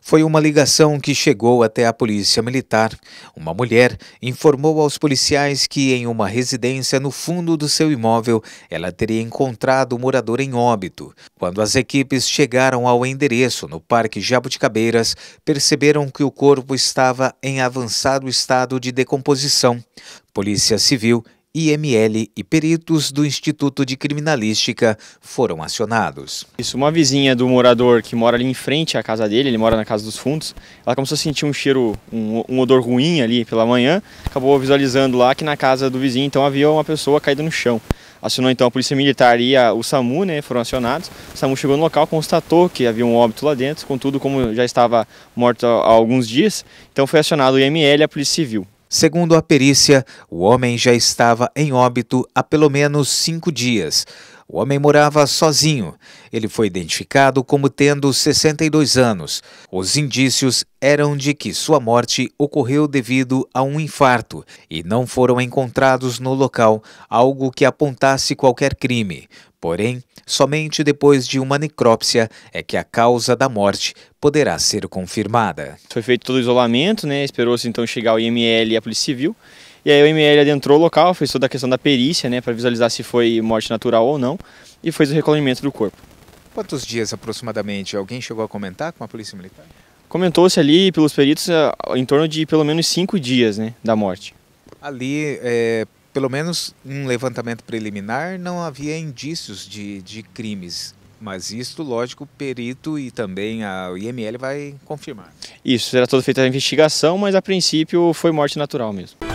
Foi uma ligação que chegou até a polícia militar. Uma mulher informou aos policiais que, em uma residência no fundo do seu imóvel, ela teria encontrado o um morador em óbito. Quando as equipes chegaram ao endereço no Parque Jabuticabeiras, perceberam que o corpo estava em avançado estado de decomposição. Polícia Civil IML e peritos do Instituto de Criminalística foram acionados. Isso, uma vizinha do morador que mora ali em frente à casa dele, ele mora na casa dos fundos, ela começou a sentir um cheiro, um, um odor ruim ali pela manhã, acabou visualizando lá que na casa do vizinho então havia uma pessoa caída no chão acionou então a polícia militar e a, o SAMU, né, foram acionados. O SAMU chegou no local, constatou que havia um óbito lá dentro, contudo, como já estava morto há, há alguns dias, então foi acionado o IML e a Polícia Civil. Segundo a perícia, o homem já estava em óbito há pelo menos cinco dias. O homem morava sozinho. Ele foi identificado como tendo 62 anos. Os indícios eram de que sua morte ocorreu devido a um infarto e não foram encontrados no local algo que apontasse qualquer crime. Porém, Somente depois de uma necrópsia é que a causa da morte poderá ser confirmada. Foi feito todo o isolamento, né? Esperou-se então chegar o IML e a Polícia Civil. E aí o IML adentrou o local, fez toda a questão da perícia, né, para visualizar se foi morte natural ou não, e fez o recolhimento do corpo. Quantos dias aproximadamente? Alguém chegou a comentar com a Polícia Militar? Comentou-se ali pelos peritos eh, em torno de pelo menos cinco dias né, da morte. Ali, é, pelo menos um levantamento preliminar não havia indícios de, de crimes. Mas isto, lógico, o perito e também a IML vai confirmar. Isso, será toda feita a investigação, mas a princípio foi morte natural mesmo.